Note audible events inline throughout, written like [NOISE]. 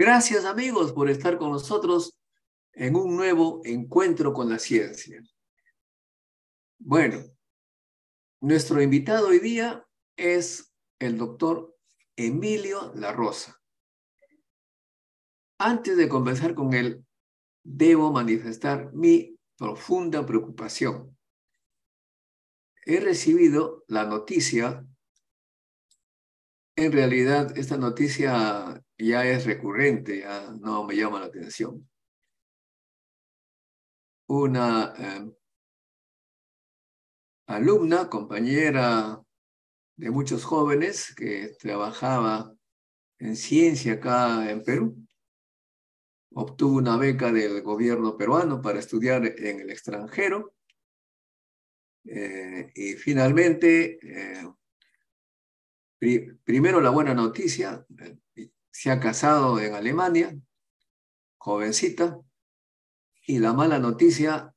Gracias amigos por estar con nosotros en un nuevo encuentro con la ciencia. Bueno, nuestro invitado hoy día es el doctor Emilio La Rosa. Antes de conversar con él, debo manifestar mi profunda preocupación. He recibido la noticia en realidad esta noticia ya es recurrente, no me llama la atención. Una em, alumna, compañera de muchos jóvenes que trabajaba en ciencia acá en Perú, obtuvo una beca del gobierno peruano para estudiar en el extranjero eh, y finalmente em, primero la buena noticia, eh, se ha casado en Alemania, jovencita, y la mala noticia,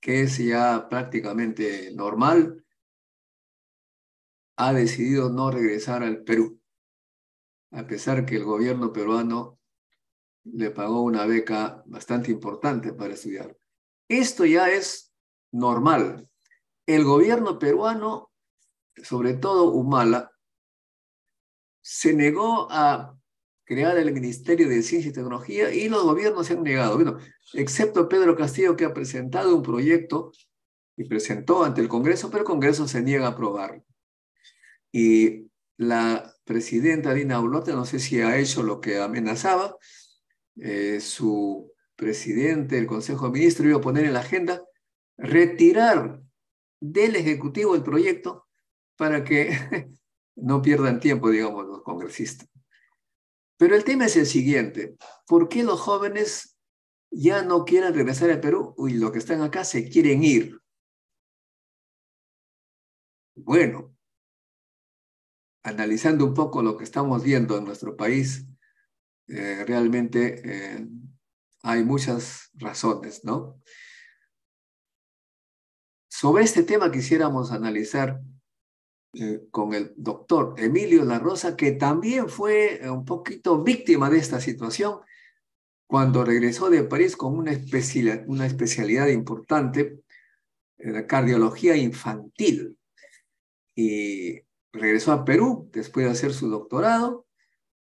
que es ya prácticamente normal, ha decidido no regresar al Perú, a pesar que el gobierno peruano le pagó una beca bastante importante para estudiar. Esto ya es normal. El gobierno peruano, sobre todo Humala, se negó a crear el Ministerio de Ciencia y Tecnología y los gobiernos se han negado, bueno, excepto Pedro Castillo que ha presentado un proyecto y presentó ante el Congreso, pero el Congreso se niega a aprobarlo. Y la presidenta Dina Boluarte, no sé si ha hecho lo que amenazaba, eh, su presidente el Consejo de Ministros iba a poner en la agenda retirar del Ejecutivo el proyecto para que [LAUGHS] no pierdan tiempo, digamos, los congresistas. Pero el tema es el siguiente, ¿por qué los jóvenes ya no quieren regresar al Perú y los que están acá se quieren ir? Bueno, analizando un poco lo que estamos viendo en nuestro país, eh, realmente eh, hay muchas razones, ¿no? Sobre este tema quisiéramos analizar eh, con el doctor Emilio La Rosa, que también fue eh, un poquito víctima de esta situación cuando regresó de París con una especialidad, una especialidad importante, eh, la cardiología infantil. Y regresó a Perú después de hacer su doctorado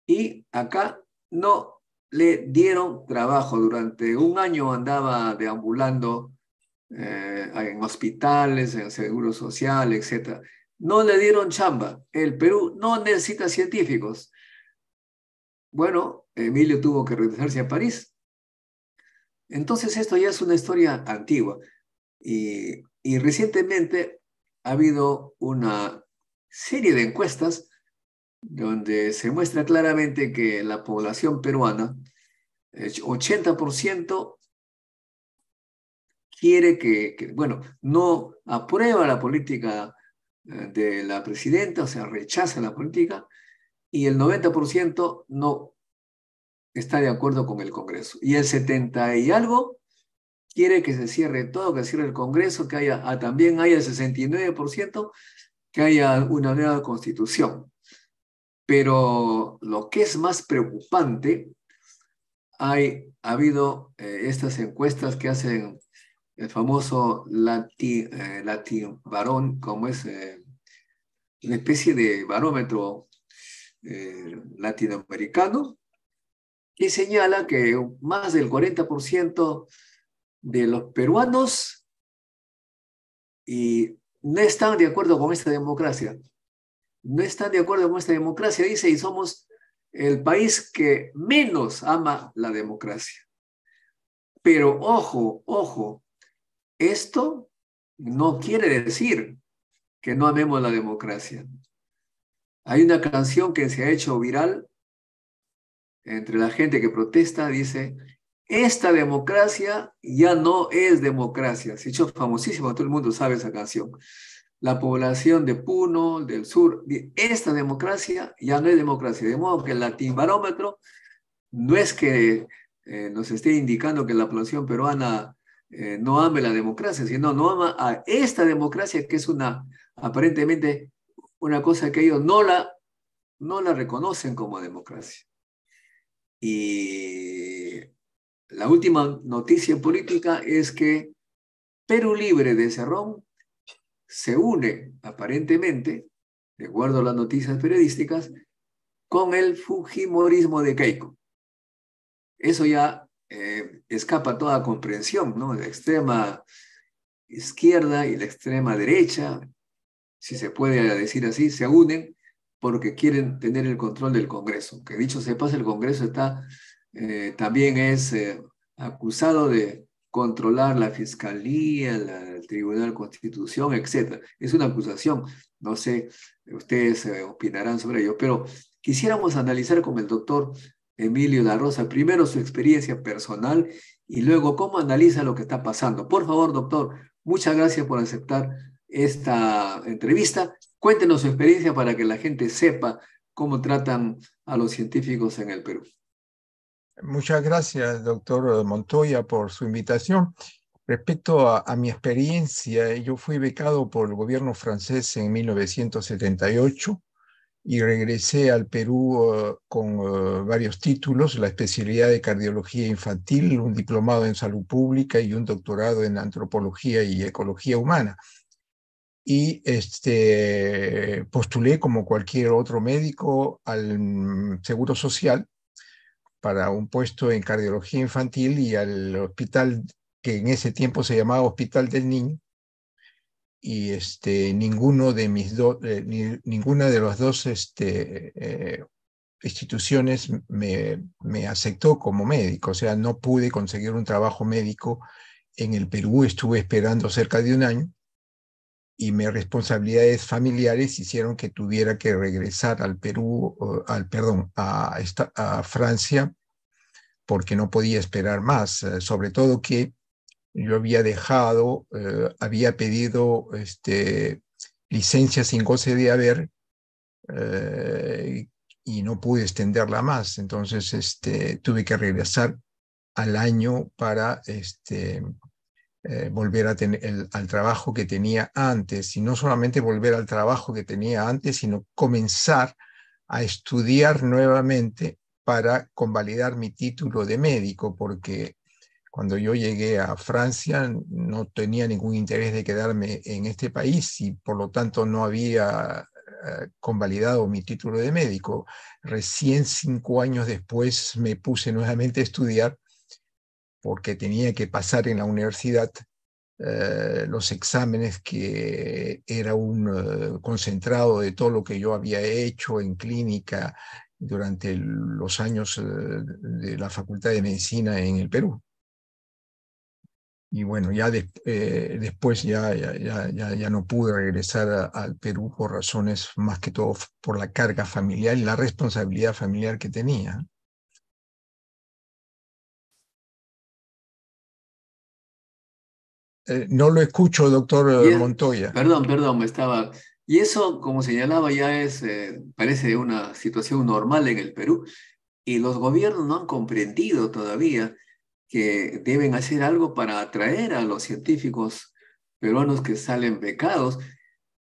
y acá no le dieron trabajo. Durante un año andaba deambulando en hospitales, en seguro social, etc. No le dieron chamba. El Perú no necesita científicos. Bueno, Emilio tuvo que regresarse a París. Entonces esto ya es una historia antigua. Y, recientemente ha habido una serie de encuestas donde se muestra claramente que la población peruana, 80% quiere que, que, bueno, no aprueba la política eh, de la presidenta, o sea, rechaza la política, y el 90% no está de acuerdo con el Congreso. Y el 70 y algo quiere que se cierre todo, que cierre el Congreso, que haya, ah, también haya el 69%, que haya una nueva constitución. Pero lo que es más preocupante, hay, ha habido eh, estas encuestas que hacen el famoso lati, eh, varón, como es eh, una especie de barómetro eh, latinoamericano, y señala que más del 40% de los peruanos no están de acuerdo con esta democracia. No están de acuerdo con esta democracia, dice, y somos el país que menos ama la democracia. Pero ojo, ojo, esto no quiere decir que no amemos la democracia. Hay una canción que se ha hecho viral entre la gente que protesta, dice, esta democracia ya no es democracia. Se ha hecho famosísimo, todo el mundo sabe esa canción. La población de Puno, del sur, esta democracia ya no es democracia. De modo que el barómetro no es que eh, nos esté indicando que la población peruana eh, no ame la democracia, sino no ama a esta democracia que es una, aparentemente, una cosa que ellos no la, no la reconocen como democracia. Y la última noticia política es que Perú Libre de Cerrón se une, aparentemente, de acuerdo a las noticias periodísticas, con el Fujimorismo de Keiko. Eso ya eh, escapa toda comprensión, ¿no? La extrema izquierda y la extrema derecha, si se puede decir así, se unen porque quieren tener el control del Congreso. Que dicho se pase el Congreso está, eh, también es eh, acusado de controlar la Fiscalía, el Tribunal de Constitución, etc. Es una acusación, no sé, ustedes opinarán sobre ello, pero quisiéramos analizar con el doctor Emilio La Rosa, primero su experiencia personal y luego cómo analiza lo que está pasando. Por favor, doctor, muchas gracias por aceptar esta entrevista. Cuéntenos su experiencia para que la gente sepa cómo tratan a los científicos en el Perú. Muchas gracias, doctor Montoya, por su invitación. Respecto a, a, mi experiencia, yo fui becado por el gobierno francés en 1978 y regresé al Perú eh, con eh, varios títulos, la especialidad de cardiología infantil, un diplomado en salud pública y un doctorado en antropología y ecología humana. Y este, postulé como cualquier otro médico al mm, Seguro Social para un puesto en cardiología infantil y al hospital que en ese tiempo se llamaba Hospital del Niño, y este, ninguno de eh, ninguna de las dos este, eh, instituciones me, aceptó como médico, o sea, no pude conseguir un trabajo médico en el Perú, estuve esperando cerca de un año y mis responsabilidades familiares hicieron que tuviera que regresar al Perú, al perdón, a Francia, porque no podía esperar más, eh, sobre todo que yo había dejado, eh, había pedido este, licencia sin goce de haber eh, y no pude extenderla más. Entonces este, tuve que regresar al año para este, eh, volver a tener al trabajo que tenía antes. Y no solamente volver al trabajo que tenía antes, sino comenzar a estudiar nuevamente para convalidar mi título de médico, porque cuando yo llegué a Francia no tenía ningún interés de quedarme en este país y por lo tanto no había eh, convalidado mi título de médico. Recién cinco años después me puse nuevamente a estudiar porque tenía que pasar en la universidad eh, los exámenes que era un eh, concentrado de todo lo que yo había hecho en clínica durante los años de la Facultad de Medicina en el Perú y bueno, ya eh, después ya ya, no pude regresar al Perú por razones más que todo por la carga familiar y la responsabilidad familiar que tenía. Eh, no lo escucho, doctor eh, Montoya. Perdón, perdón, me estaba... Y eso, como señalaba, ya es, parece una situación normal en el Perú. Y los gobiernos no han comprendido todavía que deben hacer algo para atraer a los científicos peruanos que salen becados.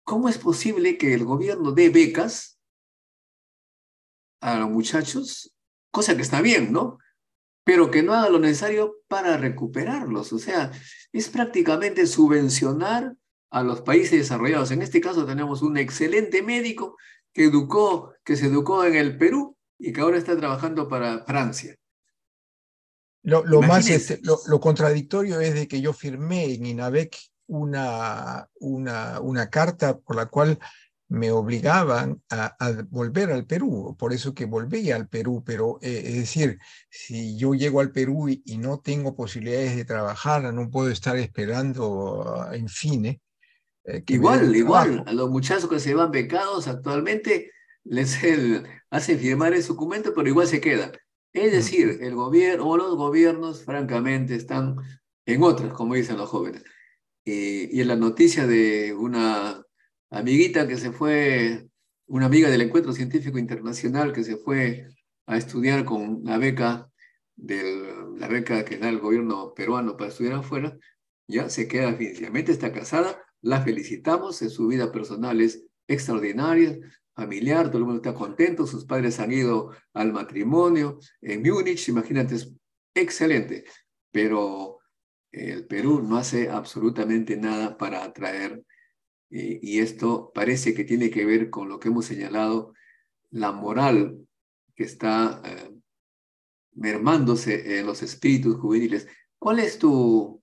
¿Cómo es posible que el gobierno dé becas a los muchachos? Cosa que está bien, ¿no? Pero que no haga lo necesario para recuperarlos. O sea, es prácticamente subvencionar a los países desarrollados. En este caso tenemos un excelente médico que educó, que se educó en el Perú y que ahora está trabajando para Francia. Lo, lo más este, lo, contradictorio es de que yo firmé en INAVEC una, una, una carta por la cual me obligaban a, volver al Perú, por eso que volví al Perú, pero eh, es decir, si yo llego al Perú y, no tengo posibilidades de trabajar, no puedo estar esperando, en fine eh, igual, igual, a los muchachos que se van becados actualmente les hace hacen firmar el documento, pero igual se queda. Es decir, el gobierno o los gobiernos, francamente, están en otras, como dicen los jóvenes. Eh, y en la noticia de una amiguita que se fue, una amiga del Encuentro Científico Internacional que se fue a estudiar con la beca, del, la beca que da el gobierno peruano para estudiar afuera, ya se queda definitivamente, está casada, la felicitamos, en su vida personal es extraordinaria, familiar, todo el mundo está contento, sus padres han ido al matrimonio en Múnich, imagínate, es excelente, pero el Perú no hace absolutamente nada para atraer, eh, y esto parece que tiene que ver con lo que hemos señalado, la moral que está eh, mermándose en los espíritus juveniles. ¿Cuál es tu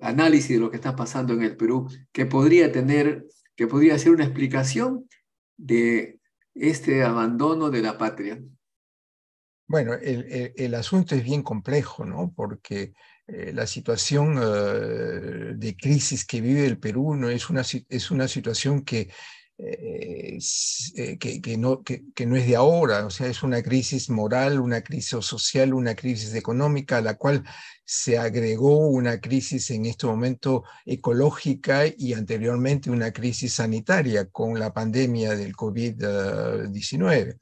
análisis de lo que está pasando en el Perú que podría tener, que podría ser una explicación de este abandono de la patria? Bueno, el, asunto es bien complejo, ¿no? Porque eh, la situación eh, de crisis que vive el Perú no es una, es una situación que, eh, no, que, no es de ahora, o sea, es una crisis moral, una crisis social, una crisis económica la cual se agregó una crisis en este momento ecológica y anteriormente una crisis sanitaria con la pandemia del COVID-19.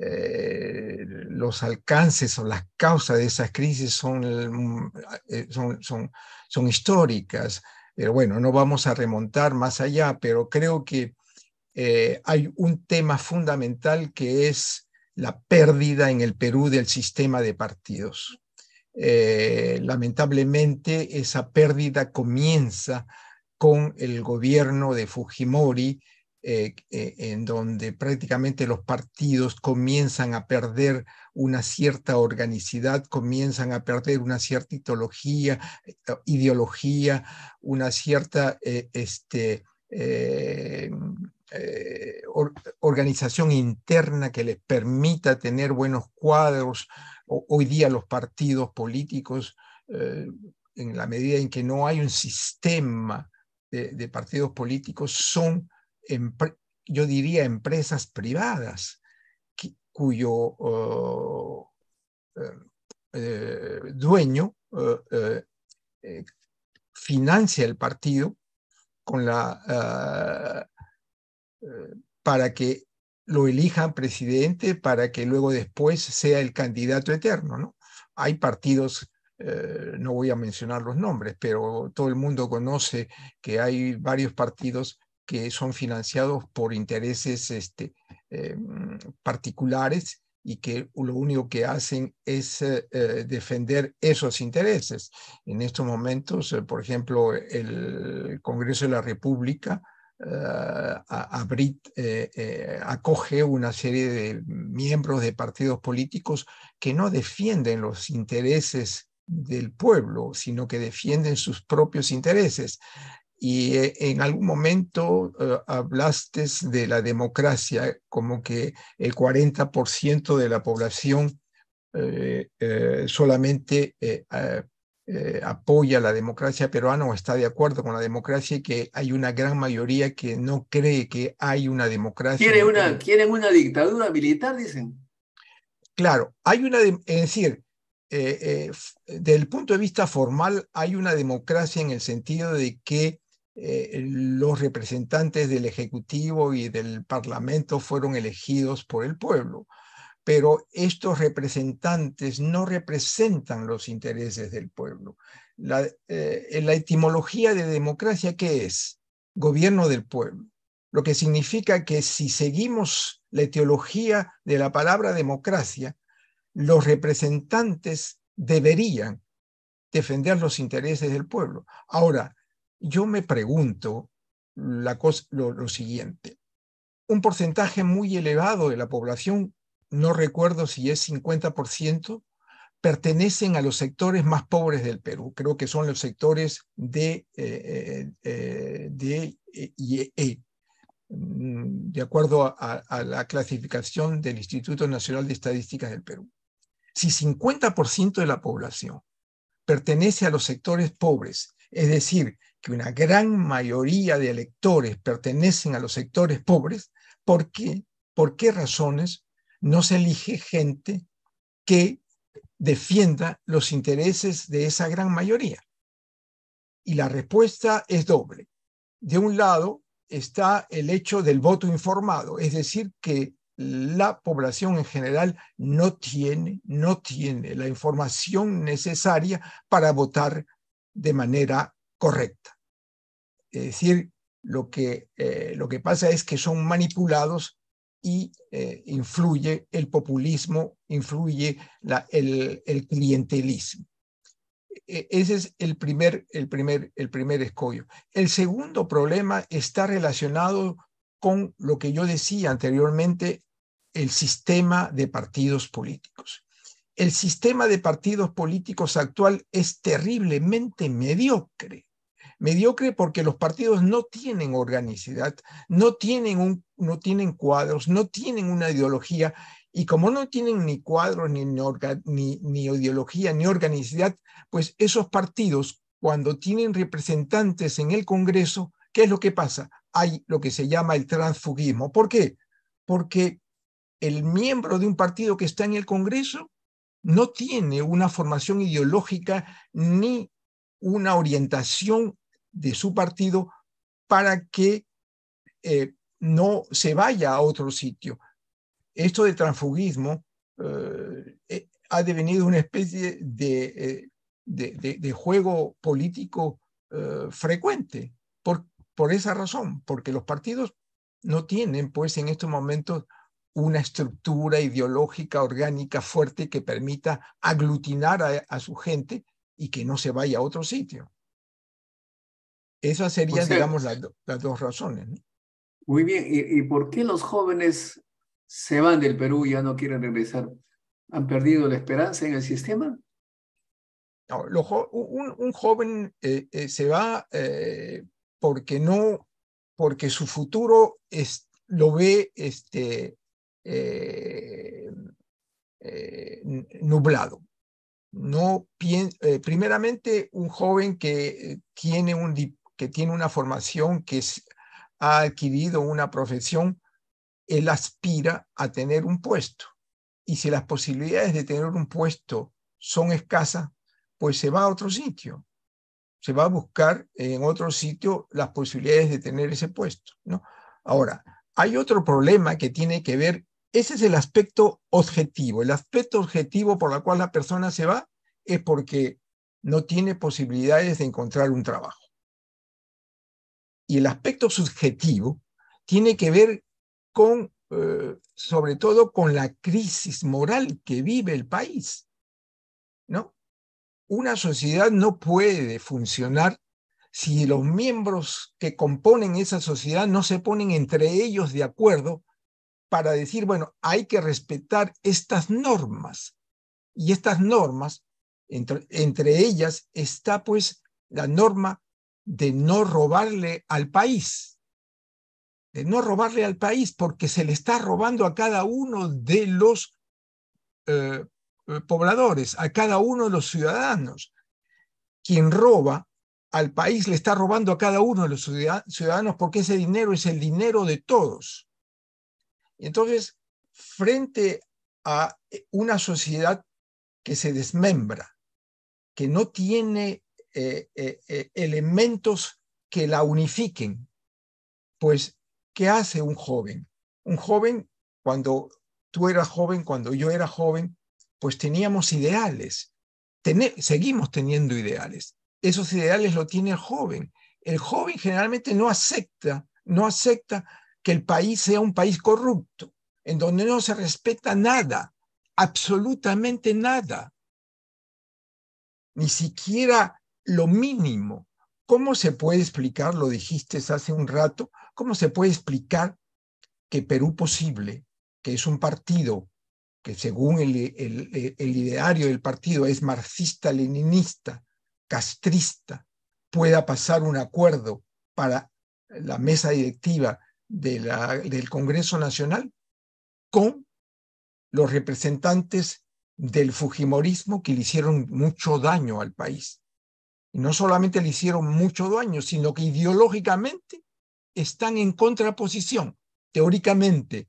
Eh, los alcances o las causas de esas crisis eh, son, son, son, históricas, pero bueno, no vamos a remontar más allá, pero creo que eh, hay un tema fundamental que es la pérdida en el Perú del sistema de partidos. Eh, lamentablemente esa pérdida comienza con el gobierno de Fujimori, eh, eh, en donde prácticamente los partidos comienzan a perder una cierta organicidad, comienzan a perder una cierta ideología, una cierta este, organización interna que les permita tener buenos cuadros, hoy día los partidos políticos, eh, en la medida en que no hay un sistema de, partidos políticos, son, yo diría, empresas privadas cuyo oh, eh, eh, dueño oh, financia el partido con la, ah, para que lo elijan presidente para que luego después sea el candidato eterno, ¿no? Hay partidos, eh, no voy a mencionar los nombres, pero todo el mundo conoce que hay varios partidos que son financiados por intereses este, eh, particulares y que lo único que hacen es eh, defender esos intereses. En estos momentos, por ejemplo, el Congreso de la República eh, eh, eh, acoge una serie de miembros de partidos políticos que no defienden los intereses del pueblo, sino que defienden sus propios intereses. Y en algún momento hablaste de la democracia, como que el 40% de la población solamente eh, apoya la democracia peruana o está de acuerdo con la democracia y que hay una gran mayoría que no cree que hay una democracia. ¿Quieren una, una dictadura militar, dicen? Claro, hay una, es decir, eh, eh, desde el punto de vista formal hay una democracia en el sentido de que los representantes del Ejecutivo y del Parlamento fueron elegidos por el pueblo pero estos representantes no representan los intereses del pueblo. La, eh, eh, la etimología de democracia, ¿qué es? Gobierno del pueblo. Lo que significa que si seguimos la etiología de la palabra democracia, los representantes deberían defender los intereses del pueblo. Ahora, yo me pregunto lo siguiente. Un porcentaje muy elevado de la población no recuerdo si es 50%, pertenecen a los sectores más pobres del Perú. Creo que son los sectores de, eh, eh, eh, de e. mm, de acuerdo a, la clasificación del Instituto Nacional de Estadísticas del Perú. Si 50% de la población pertenece a los sectores pobres, es decir, que una gran mayoría de electores pertenecen a los sectores pobres, ¿por qué? ¿Por qué razones no se elige gente que defienda los intereses de esa gran mayoría. Y la respuesta es doble. De un lado está el hecho del voto informado, es decir, que la población en general no tiene, no tiene la información necesaria para votar de manera correcta. Es decir, lo que eh, pasa es que son manipulados y eh, influye el populismo, influye el, el, clientelismo. E, ese es el primer, el, primer, el primer escollo. El segundo problema está relacionado con lo que yo decía anteriormente, el sistema de partidos políticos. El sistema de partidos políticos actual es terriblemente mediocre. Mediocre porque los partidos no tienen organicidad, no tienen, un, no tienen cuadros, no tienen una ideología y como no tienen ni cuadros, ni, ni, ni ideología, ni organicidad, pues esos partidos cuando tienen representantes en el Congreso, ¿qué es lo que pasa? Hay lo que se llama el transfugismo. ¿Por qué? Porque el miembro de un partido que está en el Congreso no tiene una formación ideológica ni una orientación de su partido para que eh, no se vaya a otro sitio. Esto de transfugismo eh, eh, ha devenido una especie de, juego político frecuente por, esa razón, porque los partidos no tienen pues en estos momentos una estructura ideológica orgánica fuerte que permita aglutinar a, su gente y que no se vaya a otro sitio. Esas pues serían, digamos, las, dos razones. Muy bien, ¿Y, por qué los jóvenes se van del Perú y ya no quieren regresar? ¿Han perdido la esperanza en el sistema? un, joven eh, eh, se va eh, porque no, porque su futuro lo ve este, nublado no eh, primeramente un joven que tiene, un, que tiene una formación, que ha adquirido una profesión, él aspira a tener un puesto. Y si las posibilidades de tener un puesto son escasas, pues se va a otro sitio. Se va a buscar en otro sitio las posibilidades de tener ese puesto. ¿no? Ahora, hay otro problema que tiene que ver ese es el aspecto objetivo. El aspecto objetivo por el cual la persona se va es porque no tiene posibilidades de encontrar un trabajo. Y el aspecto subjetivo tiene que ver con, eh, sobre todo, con la crisis moral que vive el país. ¿No? Una sociedad no puede funcionar si los miembros que componen esa sociedad no se ponen entre ellos de acuerdo para decir, bueno, hay que respetar estas normas. Y estas normas, entre, ellas está pues la norma de no robarle al país, de no robarle al país, porque se le está robando a cada uno de los eh, eh, pobladores, a cada uno de los ciudadanos. Quien roba al país le está robando a cada uno de los ciudadanos porque ese dinero es el dinero de todos. Entonces, frente a eh, una sociedad que se desmembra, que no tiene eh, eh, elementos que la unifiquen, pues, ¿qué hace un joven? Un joven, cuando tú eras joven, cuando yo era joven, pues teníamos ideales, seguimos teniendo ideales. Esos ideales lo tiene el joven. El joven generalmente no acepta, no acepta que el país sea un país corrupto, en donde no se respeta nada, absolutamente nada, ni siquiera lo mínimo. ¿Cómo se puede explicar, lo dijiste hace un rato, cómo se puede explicar que Perú Posible, que es un partido que según el, el ideario del partido es marxista-leninista, castrista, pueda pasar un acuerdo para la mesa directiva del Congreso Nacional con los representantes del Fujimorismo que le hicieron mucho daño al país. Y no solamente le hicieron mucho daño, sino que ideológicamente están en contraposición. Teóricamente,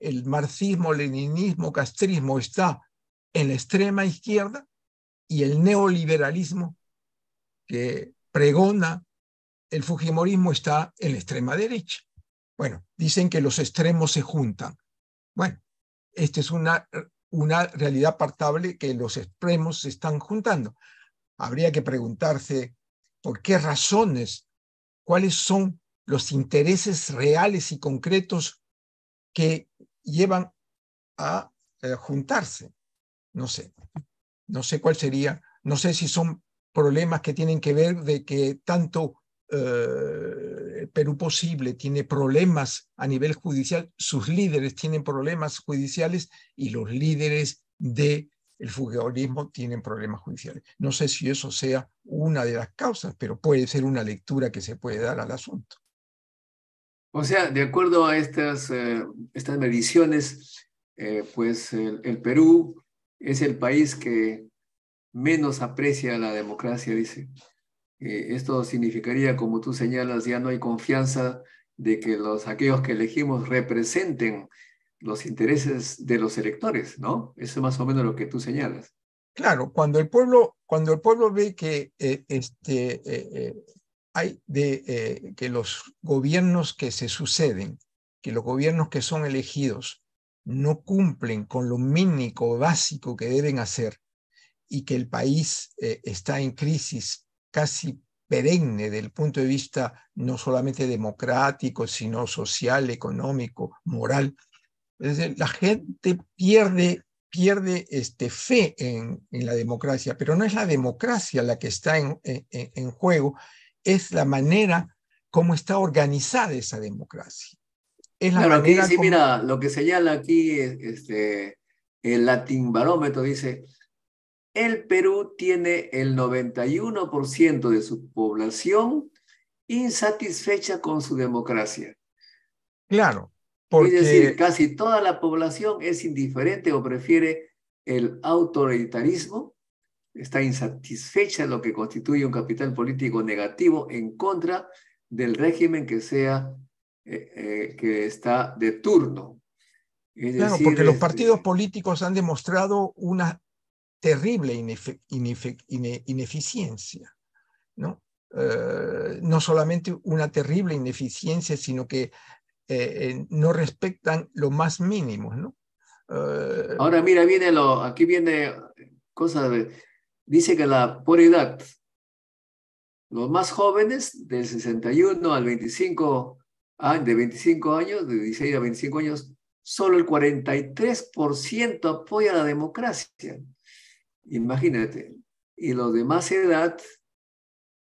el marxismo, leninismo, castrismo está en la extrema izquierda y el neoliberalismo que pregona el Fujimorismo está en la extrema derecha. Bueno, dicen que los extremos se juntan. Bueno, esta es una, una realidad apartable que los extremos se están juntando. Habría que preguntarse por qué razones, cuáles son los intereses reales y concretos que llevan a eh, juntarse. No sé, no sé cuál sería, no sé si son problemas que tienen que ver de que tanto eh, eh, Perú Posible tiene problemas a nivel judicial, sus líderes tienen problemas judiciales y los líderes del el tienen problemas judiciales. No sé si eso sea una de las causas, pero puede ser una lectura que se puede dar al asunto. O sea, de acuerdo a estas, eh, estas mediciones, eh, pues el Perú es el país que menos aprecia la democracia, dice. Eh, esto significaría, como tú señalas, ya no hay confianza de que los, aquellos que elegimos representen los intereses de los electores, ¿no? Eso es más o menos lo que tú señalas. Claro, cuando el pueblo, cuando el pueblo ve que, eh, este, eh, hay de, que los gobiernos que se suceden, que los gobiernos que son elegidos no cumplen con lo mínimo básico que deben hacer y que el país está en crisis casi perenne del punto de vista no solamente democrático, sino social, económico, moral. La gente pierde, pierde este, fe en, en la democracia, pero no es la democracia la que está en, en, juego, es la manera como está organizada esa democracia. Es la mira, lo que señala aquí este, el Latin Barómetro dice, el Perú tiene el 91% de su población insatisfecha con su democracia. Claro, porque... Es decir, casi toda la población es indiferente o prefiere el autoritarismo, está insatisfecha, lo que constituye un capital político negativo en contra del régimen que sea eh, eh, que está de turno. claro, porque los este, partidos políticos han demostrado una terrible ineficiencia, ¿no? Eh, ¿no? solamente una terrible ineficiencia, sino que eh, eh, no respetan lo más mínimo, ¿no? Ahora mira, viene lo, aquí viene cosa de, dice que la por edad, los más jóvenes del 61 al 25 de 25 años, de 16 a 25 años, solo el 43% apoya la democracia. Imagínate, y los de más edad,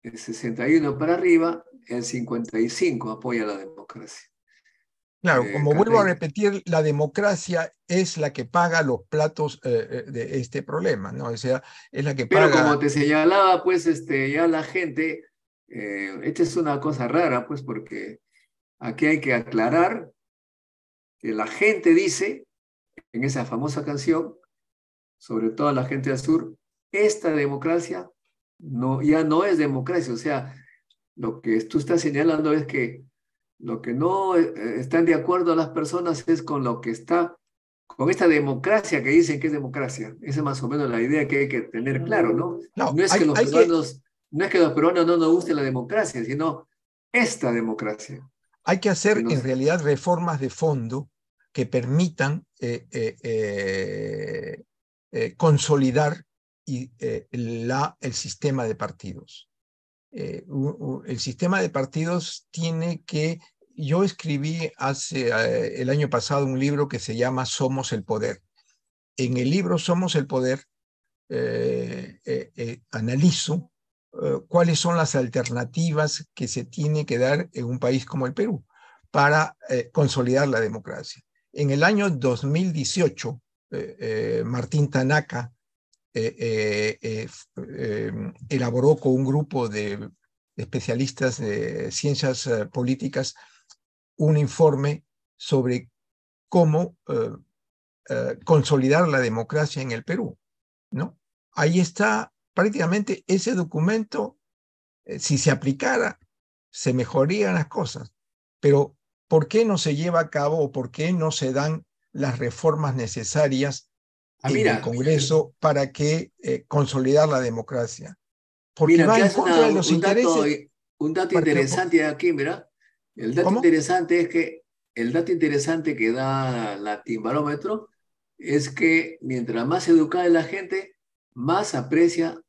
el 61 para arriba, el 55 apoya la democracia. Claro, eh, como vuelvo a repetir, la democracia es la que paga los platos eh, eh, de este problema, ¿no? O sea, es la que Pero como te señalaba, pues este, ya la gente, esta es una cosa rara, pues porque aquí hay que aclarar que la gente dice, en esa famosa canción, sobre todo a la gente del sur, esta democracia no, ya no es democracia. O sea, lo que tú estás señalando es que lo que no eh, eh, están de acuerdo las personas es con lo que está, con esta democracia que dicen que es democracia. Esa es más o menos la idea que hay que tener claro, ¿no? No, es, que, los peruanos, no no nos guste la democracia, sino esta democracia. Hay que hacer en realidad reformas de fondo que permitan eh, eh eh, consolidar y, eh, la, el sistema de partidos. Eh, el sistema de partidos tiene que... Yo escribí hace el año pasado un libro que se llama Somos el Poder. En el libro Somos el Poder analizo cuáles son las alternativas que se tiene que dar en un país como el Perú para consolidar la democracia. En el año 2018, eh, eh, Martín Tanaka eh, elaboró con un grupo de especialistas de ciencias políticas un informe sobre cómo consolidar la democracia en el Perú. ¿no? Ahí está prácticamente ese documento, si se aplicara, se mejorarían las cosas. Pero, ¿por qué no se lleva a cabo o por qué no se dan las reformas necesarias ah, en el Congreso para que eh, consolidar la democracia. Porque va en contra de los intereses. un dato interesante aquí, mira, El dato interesante es que el dato interesante que da la Timbarómetro es que mientras más educada es la gente, más aprecia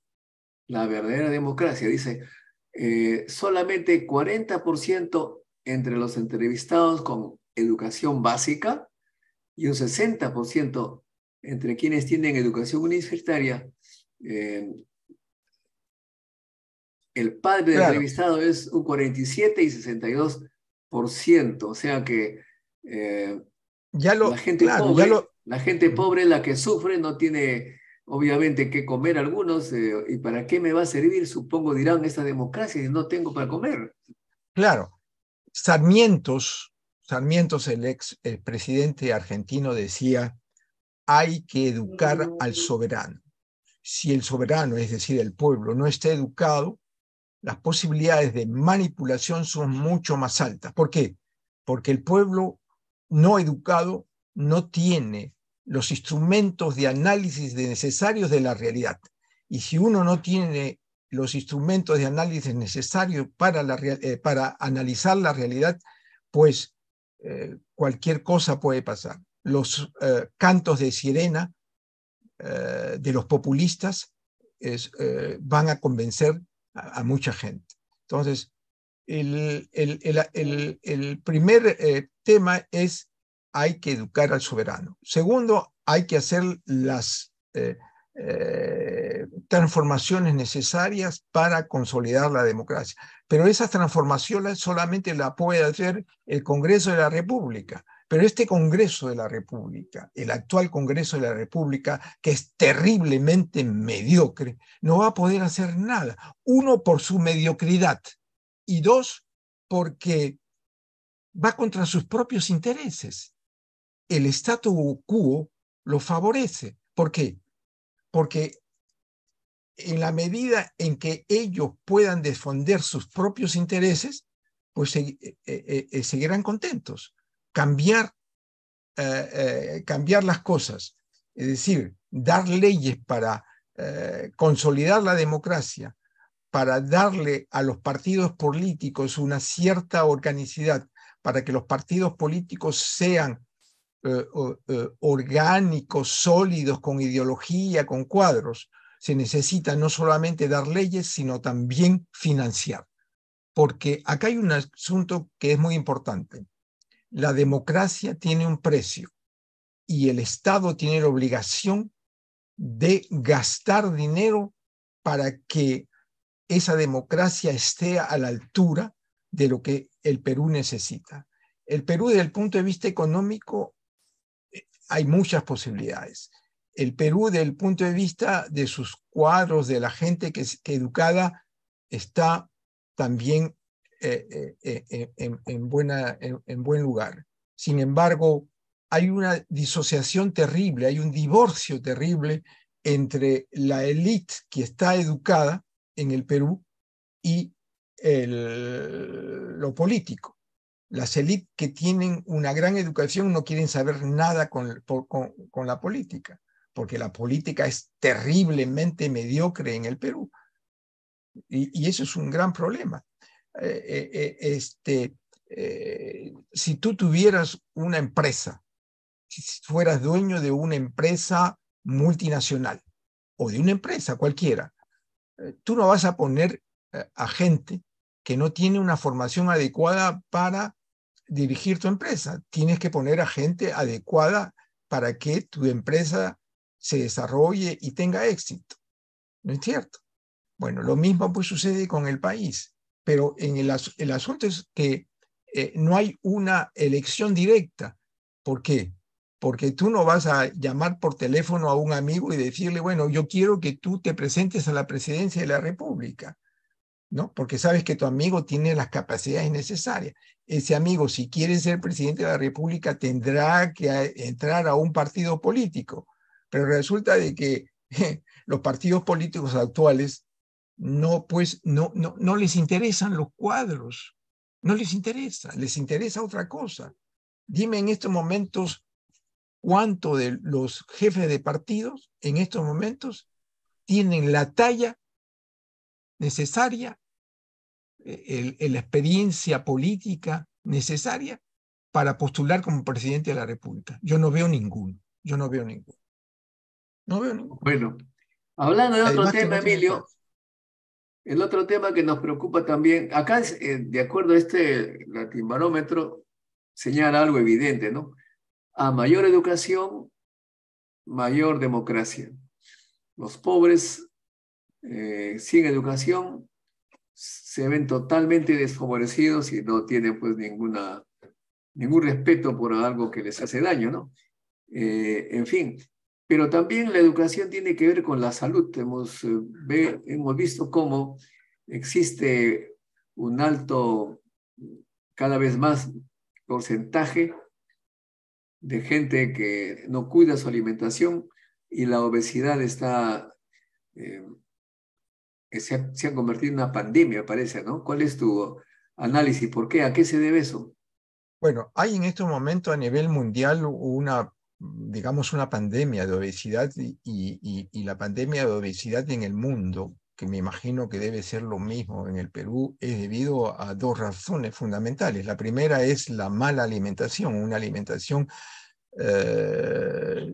la verdadera democracia. Dice, eh, solamente 40% entre los entrevistados con educación básica y un 60% entre quienes tienen educación universitaria, eh, el padre del entrevistado es un 47 y 62%, o sea que eh, la, gente pobre, es la gente pobre, la que sufre, no tiene obviamente que comer algunos, eh, y para qué me va a servir, supongo dirán, esta democracia si no tengo para comer. Claro, Sarmientos Sarmiento, el ex eh, presidente argentino, decía, hay que educar al soberano. Si el soberano, es decir, el pueblo, no está educado, las posibilidades de manipulación son mucho más altas. ¿Por qué? Porque el pueblo no educado no tiene los instrumentos de análisis necesarios de la realidad. Y si uno no tiene los instrumentos de análisis necesarios para, eh, para analizar la realidad, pues eh, cualquier cosa puede pasar. Los eh, cantos de sirena eh, de los populistas van a convencer a, mucha gente. Entonces, el, primer tema es hay que educar al soberano. Segundo, hay que hacer las, transformaciones necesarias para consolidar la democracia. Pero esas transformaciones solamente la puede hacer el Congreso de la República. Pero este Congreso de la República, el actual Congreso de la República, que es terriblemente mediocre, no va a poder hacer nada. Uno, por su mediocridad. Y dos, porque va contra sus propios intereses. El statu quo lo favorece. ¿Por qué? Porque en la medida en que ellos puedan defender sus propios intereses, pues eh, eh, eh, seguirán contentos. Cambiar, cambiar las cosas, es decir, dar leyes para consolidar la democracia, para darle a los partidos políticos una cierta organicidad, para que los partidos políticos sean orgánicos, sólidos, con ideología, con cuadros, se necesita no solamente dar leyes, sino también financiar. Porque acá hay un asunto que es muy importante. La democracia tiene un precio y el Estado tiene la obligación de gastar dinero para que esa democracia esté a la altura de lo que el Perú necesita. El Perú desde el punto de vista económico eh, hay muchas posibilidades el Perú, desde el punto de vista de sus cuadros, de la gente que es educada, está también eh, eh, eh, en, buen lugar. Sin embargo, hay una disociación terrible, hay un divorcio terrible entre la élite que está educada en el Perú y el, lo político. Las élites que tienen una gran educación no quieren saber nada con la política porque la política es terriblemente mediocre en el Perú. Y, eso es un gran problema. Eh, eh, eh, este, si tú tuvieras una empresa, si fueras dueño de una empresa multinacional o de una empresa cualquiera, tú no vas a poner a gente que no tiene una formación adecuada para dirigir tu empresa. Tienes que poner a gente adecuada para que tu empresa se desarrolle y tenga éxito. ¿No es cierto? Bueno, lo mismo pues sucede con el país, pero en el, asunto es que eh, no hay una elección directa. ¿Por qué? Porque tú no vas a llamar por teléfono a un amigo y decirle, bueno, yo quiero que tú te presentes a la presidencia de la República, ¿no? Porque sabes que tu amigo tiene las capacidades necesarias. Ese amigo, si quiere ser presidente de la República, tendrá que entrar a un partido político pero resulta de que [LAUGHS] los partidos políticos actuales no, pues, no, no, no les interesan los cuadros, no les interesa, les interesa otra cosa. Dime en estos momentos cuánto de los jefes de partidos en estos momentos tienen la talla necesaria, la experiencia política necesaria para postular como presidente de la República. Yo no veo ninguno, yo no veo ninguno. No Bueno, hablando de otro tema, Emilio, el otro tema que nos preocupa también, acá eh, de acuerdo a este latimbarómetro, señala algo evidente, ¿no? A mayor educación, mayor democracia. Los pobres eh, sin educación se ven totalmente desfavorecidos y no tienen pues ninguna, ningún respeto por algo que les hace daño, ¿no? Eh, en fin, pero también la educación tiene que ver con la salud. Hemos, eh, hemos visto cómo existe un alto, cada vez más, porcentaje de gente que no cuida su alimentación y la obesidad está, eh, se, ha, se, convertido en una pandemia, parece, ¿no? ¿Cuál es tu análisis? ¿Por qué? ¿A qué se debe eso? Bueno, hay en estos momentos a nivel mundial una digamos, una pandemia de obesidad y, la pandemia de obesidad en el mundo, que me imagino que debe ser lo mismo en el Perú, es debido a dos razones fundamentales. La primera es la mala alimentación, una alimentación eh,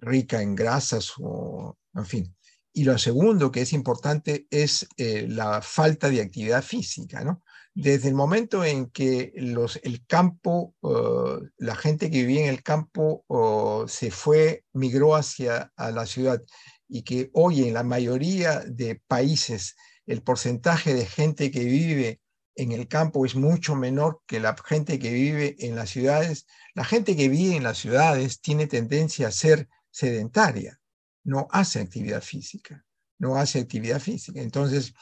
rica en grasas o, en fin. Y lo segundo que es importante es eh, la falta de actividad física, ¿no? Desde el momento en que los, el campo, oh, la gente que vivía en el campo oh, se fue, migró hacia a la ciudad y que hoy en la mayoría de países el porcentaje de gente que vive en el campo es mucho menor que la gente que vive en las ciudades. La gente que vive en las ciudades tiene tendencia a ser sedentaria, no hace actividad física, no hace actividad física. Entonces,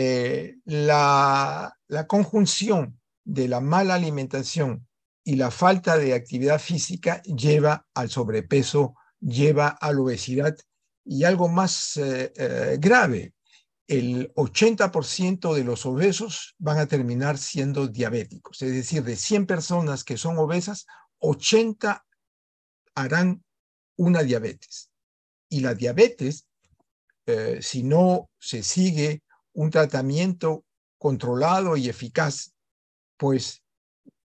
eh, la, conjunción de la mala alimentación y la falta de actividad física lleva al sobrepeso, lleva a la obesidad y algo más eh, eh, grave, el 80% de los obesos van a terminar siendo diabéticos. Es decir, de 100 personas que son obesas, 80 harán una diabetes. Y la diabetes, si no se sigue un tratamiento controlado y eficaz, pues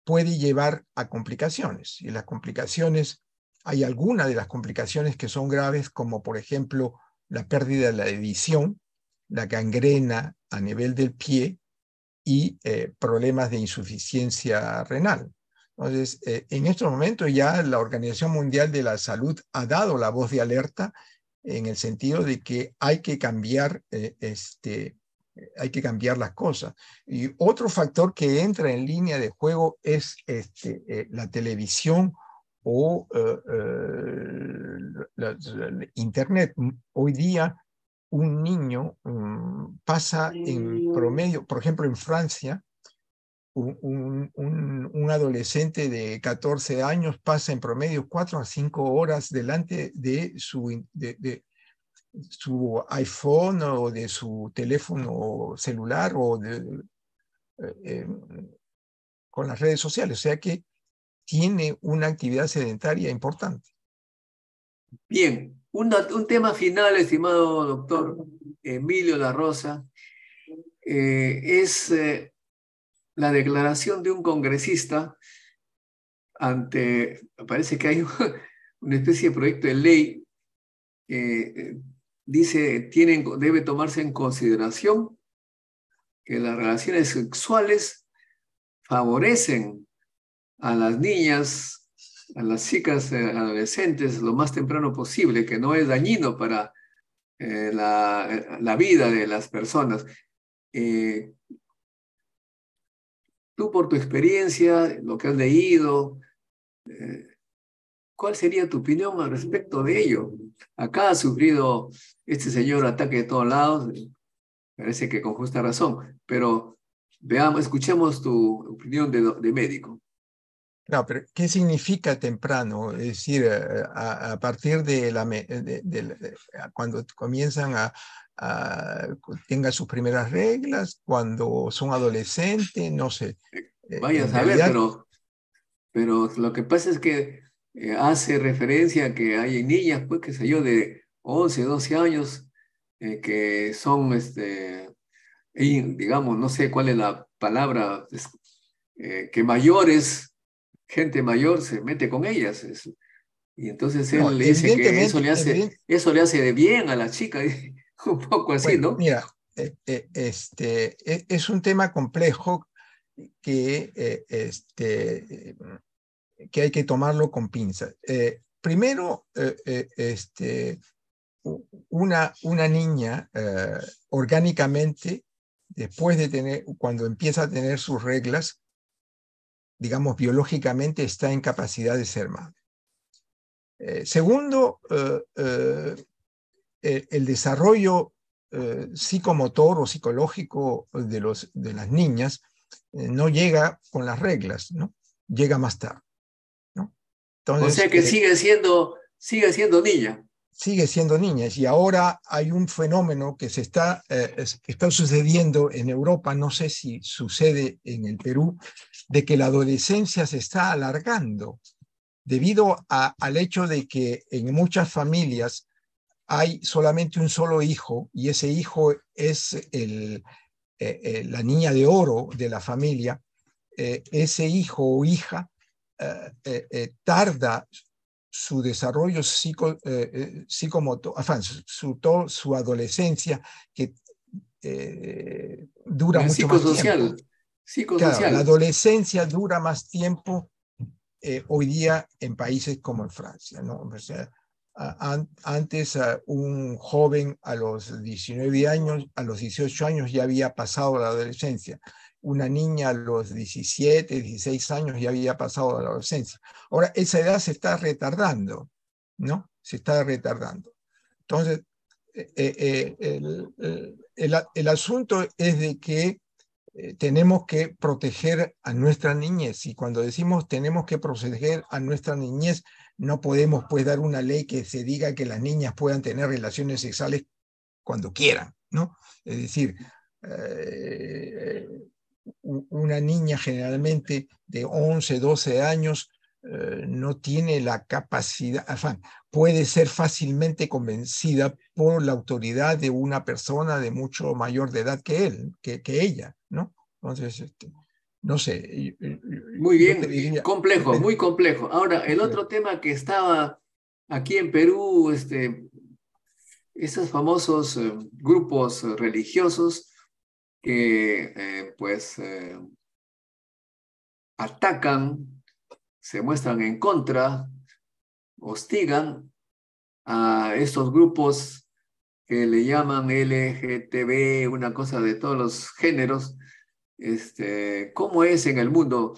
puede llevar a complicaciones. Y las complicaciones, hay algunas de las complicaciones que son graves, como por ejemplo la pérdida de la edición, la gangrena a nivel del pie y eh, problemas de insuficiencia renal. Entonces, eh, en estos momentos ya la Organización Mundial de la Salud ha dado la voz de alerta en el sentido de que hay que cambiar eh, este, hay que cambiar las cosas. Y otro factor que entra en línea de juego es este, eh, la televisión o eh, eh, Internet. Hoy día un niño mm, pasa en promedio, por ejemplo en Francia, un, adolescente de 14 años pasa en promedio 4 a 5 horas delante de su, de, su iPhone o de su teléfono celular o eh, em, con las redes sociales. O sea que tiene una actividad sedentaria importante. Bien, un, tema final, estimado doctor Emilio La Rosa, eh, es eh, la declaración de un congresista ante, parece que hay [LAUGHS] una especie de proyecto de ley dice, tienen, debe tomarse en consideración que las relaciones sexuales favorecen a las niñas, a las chicas eh, adolescentes lo más temprano posible, que no es dañino para eh, eh, la, vida de las personas. tú por tu experiencia, lo que has leído, ¿cuál sería tu opinión al respecto de ello? Acá ha sufrido este señor ataque de todos lados, eh, parece que con justa razón, pero veamos, escuchemos tu opinión de, médico. No, pero ¿qué significa temprano? Es decir, eh, a, partir de la... cuando comienzan a, tener tengan sus primeras reglas, cuando son adolescentes, no sé. Eh, Vaya a saber, pero lo que pasa es que eh, hace referencia a que hay niñas, pues, que sé yo, de 11, 12 años, eh, que son, este, digamos, no sé cuál es la palabra, eh, que mayores, gente mayor se mete con ellas. y entonces él le dice que eso le, hace, eso le hace de bien a la chica, [LAUGHS] un poco así, ¿no? Mira, este, e, es un tema complejo que este, que hay que tomarlo con pinzas. Eh, primero, eh, eh, este, una, una niña orgánicamente, después de tener, cuando empieza a tener sus reglas, digamos, biológicamente está en capacidad de ser madre. segundo, el, desarrollo psicomotor o psicológico de, los, de las niñas no llega con las reglas, ¿no? llega más tarde o sea que eh, sigue, siendo, sigue siendo niña. Sigue siendo niña y ahora hay un fenómeno que se está, eh, está sucediendo en Europa, no sé si sucede en el Perú, de que la adolescencia se está alargando debido al hecho de que en muchas familias hay solamente un solo hijo y ese hijo es eh, la niña de oro de la familia, ese hijo o hija eh, eh, eh, tarda su desarrollo psico, psicomotor, ah, su, su, su adolescencia, que dura mucho más tiempo. Psicosocial. la adolescencia dura más tiempo hoy día en países como en Francia. ¿no? antes un joven a los 19 años, a los 18 años ya había pasado la adolescencia una niña a los 17, 16 años ya había pasado a la adolescencia. Ahora, esa edad se está retardando, ¿no? Se está retardando. Entonces, eh, eh, eh, el, asunto es de que tenemos que proteger a nuestra niñez y cuando decimos tenemos que proteger a nuestra niñez, no podemos pues dar una ley que se diga que las niñas puedan tener relaciones sexuales cuando quieran, ¿no? Es decir, una niña generalmente de 11, 12 años eh, no tiene la capacidad, puede ser fácilmente convencida por la autoridad de una persona de mucho mayor de edad que él, que, ella, ¿no? Entonces, este, no sé. Muy bien, complejo, muy complejo. Ahora, el otro tema que estaba aquí en Perú, este, esos famosos eh, grupos religiosos que eh, pues eh, atacan, se muestran en contra, hostigan a estos grupos que le llaman LGTB, una cosa de todos los géneros. Este, ¿Cómo es en el mundo?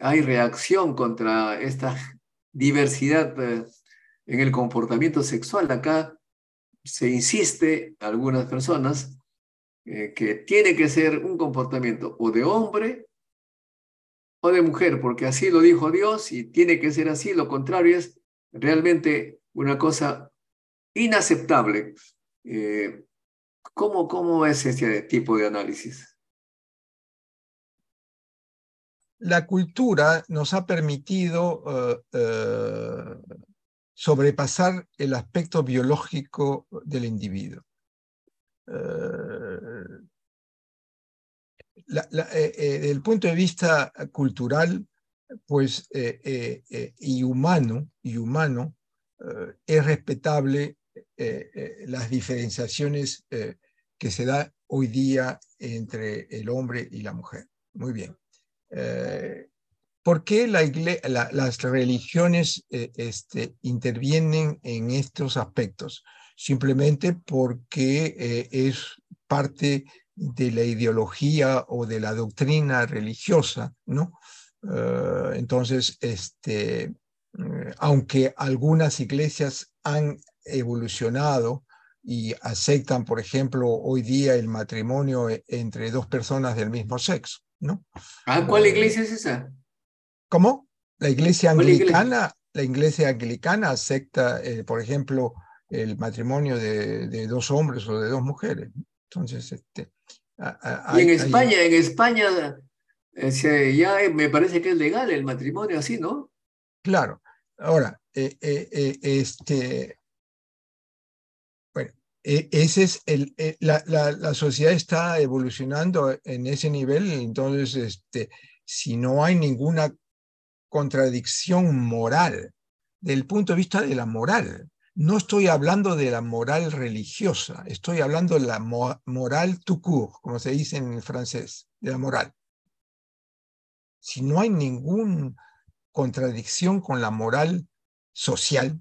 ¿Hay reacción contra esta diversidad eh, en el comportamiento sexual? Acá se insiste, algunas personas, eh, que tiene que ser un comportamiento o de hombre o de mujer, porque así lo dijo Dios y tiene que ser así. Lo contrario es realmente una cosa inaceptable. Eh, ¿cómo, es este tipo de análisis? la cultura nos ha permitido eh, sobrepasar el aspecto biológico del individuo. Eh, eh, eh, desde el punto de vista cultural pues, y humano, y humano es respetable las diferenciaciones que se da hoy día entre el hombre y la mujer. Muy bien. ¿Por qué las religiones este, intervienen en estos aspectos? simplemente porque eh, es parte de la ideología o de la doctrina religiosa, ¿no? Eh, entonces, este, eh, aunque algunas iglesias han evolucionado y aceptan, por ejemplo, hoy día el matrimonio entre dos personas del mismo sexo, ¿no? Ah, ¿cuál iglesia es esa? ¿Cómo? La iglesia anglicana, la iglesia anglicana acepta, por ejemplo, el matrimonio de, dos hombres o de dos mujeres. Entonces, este, en España, en España eh, ya eh, me parece que es legal el matrimonio así, ¿no? Claro. Ahora, eh, este, bueno, e, ese es el, la, sociedad está evolucionando en ese nivel, entonces, este, si no hay ninguna contradicción moral, del punto de vista de la moral, no estoy hablando de la moral religiosa, estoy hablando de la moral tout court, como se dice en francés, de la moral. Si no hay ninguna contradicción con la moral social,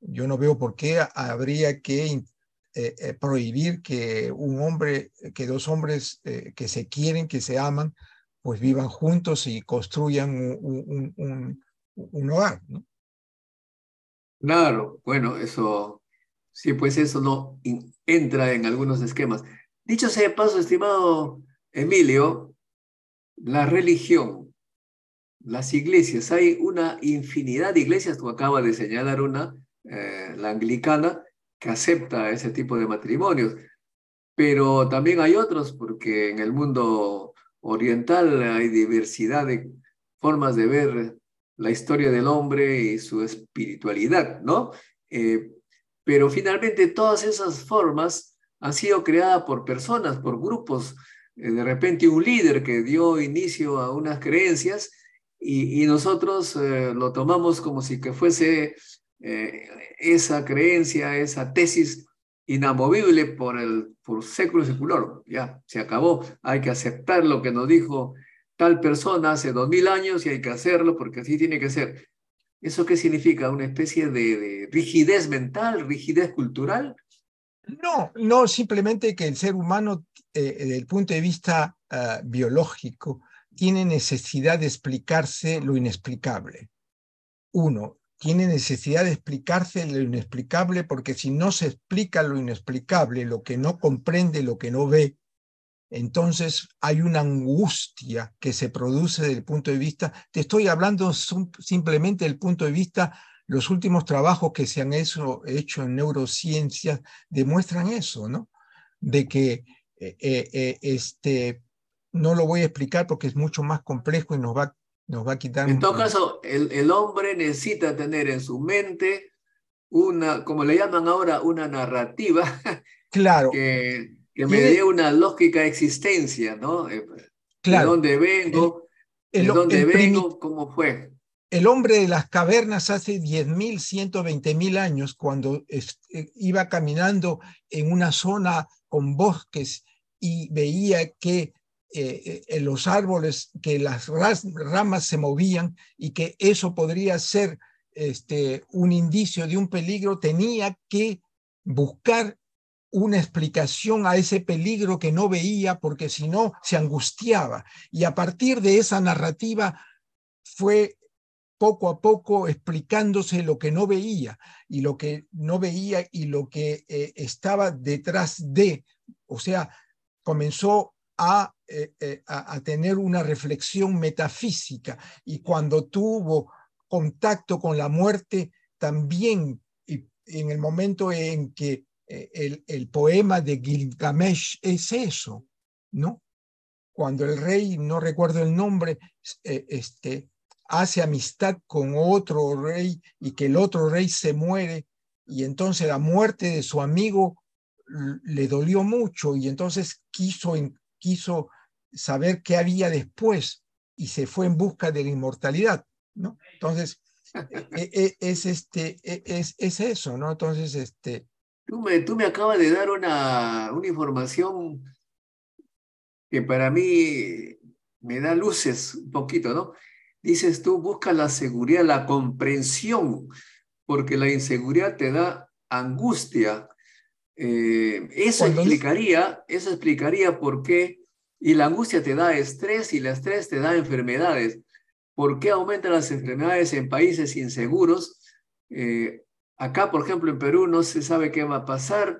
yo no veo por qué habría que eh, eh, prohibir que un hombre, que dos hombres eh, que se quieren, que se aman, pues vivan juntos y construyan un, un hogar. ¿no? Claro, bueno, eso, sí, pues eso no entra en algunos esquemas. Dicho sea paso, estimado Emilio, la religión, las iglesias, hay una infinidad de iglesias, tú acaba de señalar una, eh, la anglicana, que acepta ese tipo de matrimonios, pero también hay otros, porque en el mundo oriental hay diversidad de formas de ver la historia del hombre y su espiritualidad, ¿no? Eh, pero finalmente todas esas formas han sido creadas por personas, por grupos, eh, de repente un líder que dio inicio a unas creencias y, nosotros eh, lo tomamos como si que fuese esa creencia, esa tesis inamovible por, el, por século y ya, se acabó, hay que aceptar lo que nos dijo tal persona hace dos mil años y hay que hacerlo porque así tiene que ser. ¿Eso qué significa? ¿Una especie de, rigidez mental, rigidez cultural? No, no, simplemente que el ser humano, eh, eh, desde el punto de vista ah, biológico, tiene necesidad de explicarse lo inexplicable. Uno, tiene necesidad de explicarse lo inexplicable porque si no se explica lo inexplicable, lo que no comprende, lo que no ve, entonces hay una angustia que se produce desde el punto de vista, te estoy hablando simplemente del punto de vista, los últimos trabajos que se han hecho, en neurociencias demuestran eso, ¿no? De que eh, eh, eh, este, no lo voy a explicar porque es mucho más complejo y nos va, nos va a quitar... En todo caso, el, hombre necesita tener en su mente una, como le llaman ahora, una narrativa. Claro. [LAUGHS] Que que me dé una lógica existencia, ¿no? Eh, claro. ¿De dónde vengo? dónde vengo? ¿Cómo fue? El hombre de las cavernas hace 10.000, 120.000 años, cuando eh, iba caminando en una zona con bosques y veía que eh, los árboles, que las ramas se movían y que eso podría ser este, un indicio de un peligro, tenía que buscar una explicación a ese peligro que no veía porque si no se angustiaba. Y a partir de esa narrativa fue poco a poco explicándose lo que no veía y lo que no veía y lo que eh, estaba detrás de, o sea, comenzó a, eh, eh, a, a tener una reflexión metafísica y cuando tuvo contacto con la muerte, también en el momento en que eh, el, poema de Gilgamesh es eso, ¿no? Cuando el rey, no recuerdo el nombre, eh, este, hace amistad con otro rey y que el otro rey se muere y entonces la muerte de su amigo le dolió mucho y entonces quiso, quiso saber qué había después y se fue en busca de la inmortalidad, ¿no? Entonces, [LAUGHS] e, e, e, es, este, es, es eso, ¿no? Entonces, este, Tú me, tú acabas de dar una, una información que para mí me da luces un poquito, ¿no? Dices tú, busca la seguridad, la comprensión, porque la inseguridad te da angustia. Eh, eso explicaría, eso explicaría por qué, y la angustia te da estrés y el estrés te da enfermedades. ¿Por qué aumentan las enfermedades en países inseguros? Eh, Acá, por ejemplo, en Perú no se sabe qué va a pasar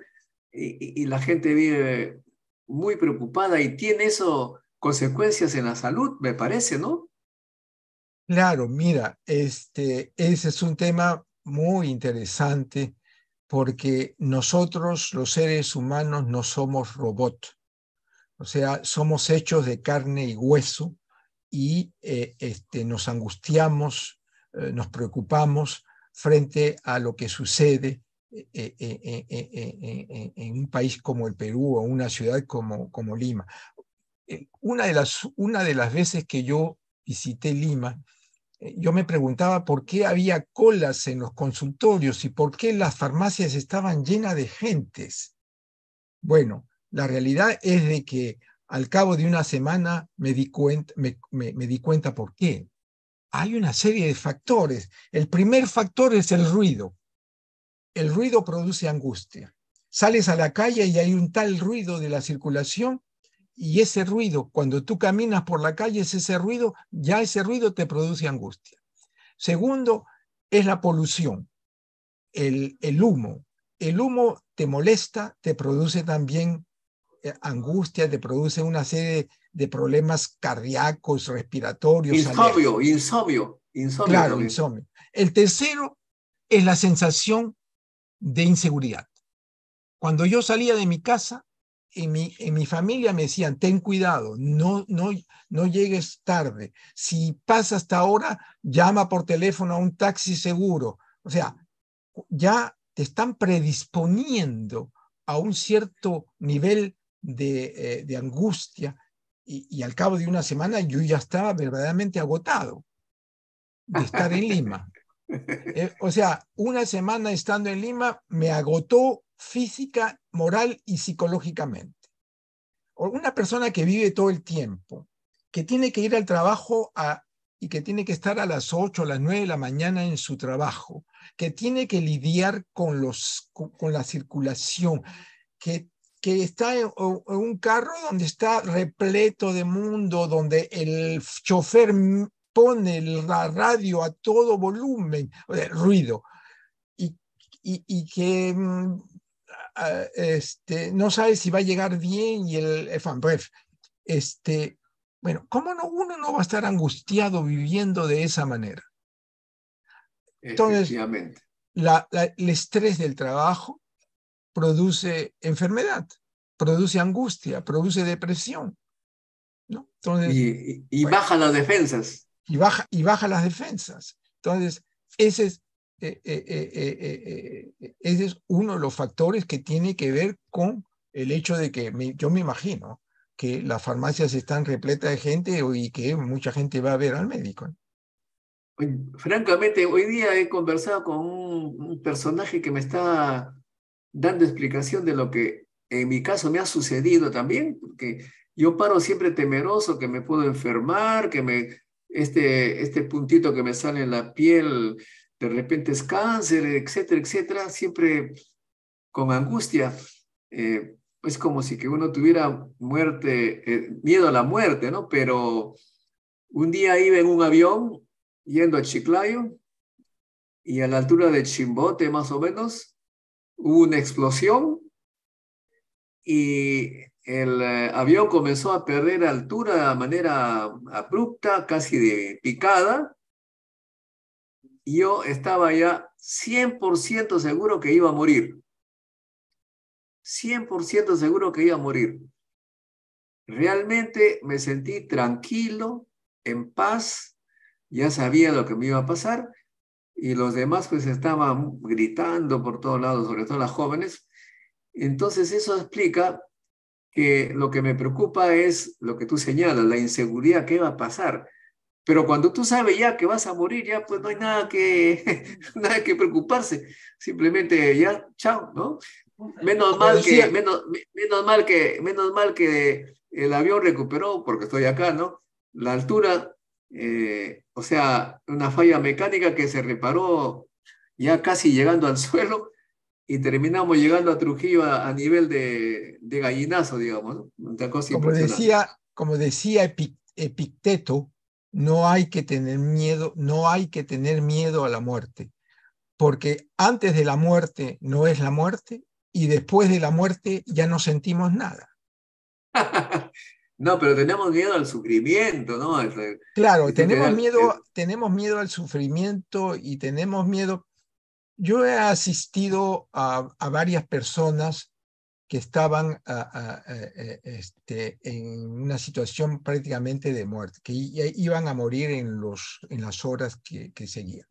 y, la gente vive muy preocupada y tiene eso consecuencias en la salud, me parece, ¿no? Claro, mira, este, ese es un tema muy interesante porque nosotros los seres humanos no somos robots, o sea, somos hechos de carne y hueso y eh, este, nos angustiamos, eh, nos preocupamos frente a lo que sucede eh, eh, eh, en un país como el Perú o una ciudad como, como Lima. Una de, las, una de las veces que yo visité Lima, yo me preguntaba por qué había colas en los consultorios y por qué las farmacias estaban llenas de gentes. Bueno, la realidad es de que al cabo de una semana me di me di cuenta por qué hay una serie de factores. El primer factor es el ruido. El ruido produce angustia. Sales a la calle y hay un tal ruido de la circulación y ese ruido, cuando tú caminas por la calle, es ese ruido, ya ese ruido te produce angustia. Segundo, es la polución, el, el humo. El humo te molesta, te produce también eh, angustia, te produce una serie de problemas cardíacos, respiratorios. Insomnio, insomnio, insomnio. Claro, insomnio. El tercero es la sensación de inseguridad. Cuando yo salía de mi casa, en mi, en mi familia me decían, ten cuidado, no, no, no llegues tarde. Si pasa hasta ahora, llama por teléfono a un taxi seguro. O sea, ya te están predisponiendo a un cierto nivel eh, de, angustia y, al cabo de una semana yo ya estaba verdaderamente agotado de estar en Lima. [LAUGHS] Eh, o sea, una semana estando en Lima me agotó física, moral y psicológicamente. Una persona que vive todo el tiempo, que tiene que ir al trabajo a, y que tiene que estar a las 8 o las 9 de la mañana en su trabajo, que tiene que lidiar con, los, con la circulación, que que está en, un carro donde está repleto de mundo, donde el chofer pone la radio a todo volumen, ruido, y, y, y que mm, este, no sabe si va a llegar bien y el fan, este, bueno, ¿cómo no, uno no va a estar angustiado viviendo de esa manera? Entonces, el estrés del trabajo, produce enfermedad, produce angustia, produce depresión. ¿no? Entonces, y, baja las defensas. Y baja, y baja las defensas. Entonces, ese es, eh, eh, eh, es uno de los factores que tiene que ver con el hecho de que yo me imagino que las farmacias están repletas de gente y que mucha gente va a ver al médico. Francamente, hoy día he conversado con un, un personaje que me está dando explicación de lo que en mi caso me ha sucedido también, porque yo paro siempre temeroso que me puedo enfermar, que me este, este puntito que me sale en la piel de repente es cáncer, etcétera, etcétera, siempre con angustia. Eh, es como si que uno tuviera muerte, eh, miedo a la muerte, ¿no? Pero un día iba en un avión yendo a Chiclayo y a la altura de Chimbote más o menos, hubo una explosión y el eh, avión comenzó a perder altura de manera abrupta, casi de picada. Yo estaba ya 100% seguro que iba a morir. 100% seguro que iba a morir. Realmente me sentí tranquilo, en paz, ya sabía lo que me iba a pasar y los demás pues estaban gritando por todos lados, sobre todo las jóvenes. Entonces eso explica que lo que me preocupa es lo que tú señalas, la inseguridad, qué va a pasar. Pero cuando tú sabes ya que vas a morir, ya pues no hay nada que, [LAUGHS] nada que preocuparse. Simplemente ya, chao, ¿no? Menos mal que, menos, menos mal que, menos mal que el avión recuperó, porque estoy acá, ¿no? La altura eh, o sea, una falla mecánica que se reparó ya casi llegando al [LAUGHS] suelo y terminamos llegando a Trujillo a, nivel de, gallinazo, digamos. como decía, como decía Epicteto, no hay que tener miedo, no hay que tener miedo a la muerte, porque antes de la muerte no es la muerte y después de la muerte ya no sentimos nada. [LAUGHS] No, pero tenemos miedo al sufrimiento, ¿no? claro, tenemos miedo, tenemos miedo al sufrimiento y tenemos miedo. Yo he asistido a, varias personas que estaban e, este, en una situación prácticamente de muerte, que e, iban a morir en, los, en las horas que, que seguían.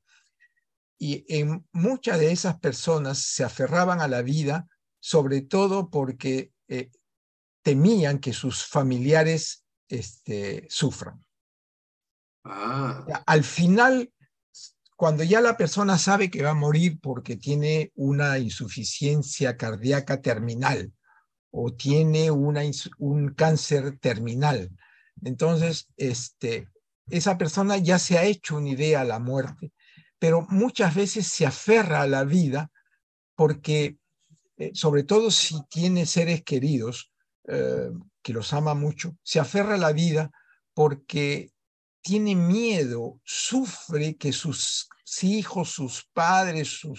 Y en muchas de esas personas se aferraban a la vida, sobre todo porque eh, temían que sus familiares este, sufran. Ah. Al final, cuando ya la persona sabe que va a morir porque tiene una insuficiencia cardíaca terminal o tiene un cáncer terminal, entonces este, esa persona ya se ha hecho una idea a la muerte, pero muchas veces se aferra a la vida porque, eh, sobre todo si tiene seres queridos, eh, que los ama mucho, se aferra a la vida porque tiene miedo, sufre que sus hijos, sus padres, eh,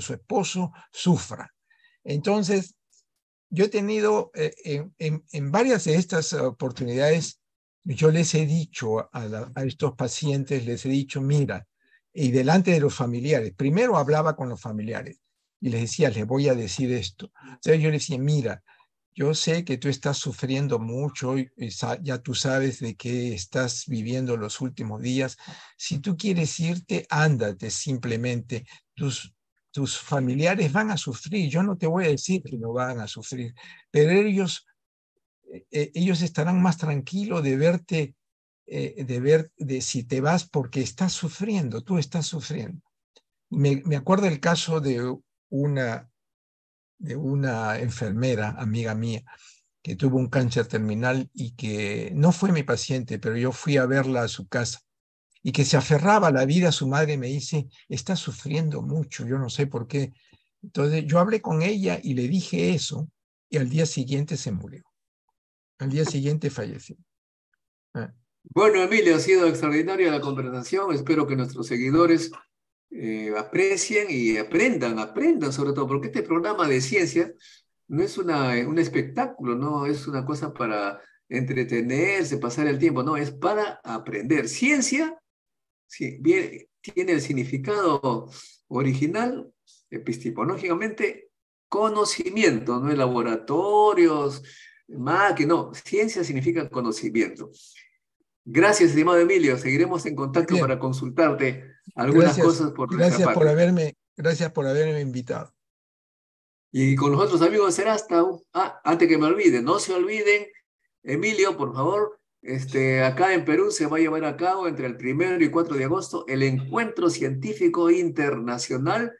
su esposo sufra. Entonces, yo he tenido eh, en, varias de estas oportunidades, yo les he dicho a, a estos pacientes, les he dicho, mira, y delante de los familiares, primero hablaba con los familiares y les decía, les voy a decir esto. sea yo les decía, mira, yo sé que tú estás sufriendo mucho y, ya tú sabes de qué estás viviendo los últimos días. Si tú quieres irte, ándate simplemente. Tus, tus familiares van a sufrir. Yo no te voy a decir que no van a sufrir, pero ellos, eh, eh, ellos estarán más tranquilos de verte, eh, de ver de si te vas porque estás sufriendo, tú estás sufriendo. Me, me acuerdo el caso de una de una enfermera, amiga mía, que tuvo un cáncer terminal y que no fue mi paciente, pero yo fui a verla a su casa y que se aferraba a la vida, su madre me dice, está sufriendo mucho, yo no sé por qué. Entonces yo hablé con ella y le dije eso y al día siguiente se murió. Al día siguiente falleció. Ah. Bueno, Emilio, ha sido extraordinaria la conversación. Espero que nuestros seguidores eh, aprecien y aprendan, aprendan sobre todo, porque este programa de ciencia no es una, eh, un espectáculo, no es una cosa para entretenerse, pasar el tiempo, no, es para aprender. Ciencia tiene el significado original, epistemológicamente, conocimiento, no es laboratorios, que no, ciencia significa conocimiento. Gracias, estimado Emilio, seguiremos en contacto para consultarte algunas cosas por gracias por haberme, gracias por haberme invitado. Y con los otros amigos de hasta ah, antes que me olvide, no se olviden, Emilio, por favor, este, acá en Perú se va a llevar a cabo entre el primero y 4 de agosto el Encuentro Científico Internacional.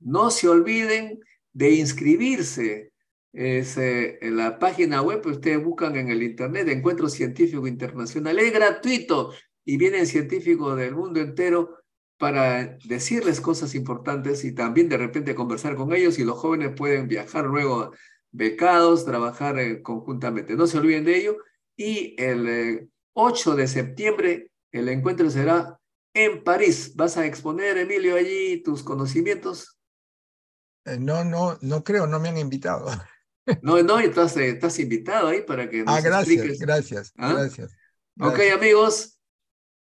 No se olviden de inscribirse. en la página web que pues, ustedes buscan en el Internet Encuentro Científico Internacional. Es gratuito y vienen científicos del mundo entero para decirles cosas importantes y también de repente conversar con ellos y los jóvenes pueden viajar luego becados, trabajar eh, conjuntamente. No se olviden de ello. Y el 8 eh, de septiembre el encuentro será en París. ¿Vas a exponer, Emilio, allí tus conocimientos? Eh, no, no, no creo, no me han invitado. [LAUGHS] No, no, estás, estás invitado ahí para que ah, gracias, Gracias, ¿Ah? gracias, gracias. Ok, amigos,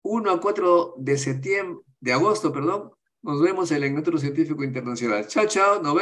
1 a 4 de septiembre de agosto, perdón, nos vemos en el Encuentro Científico Internacional. Chao, chao, nos vemos.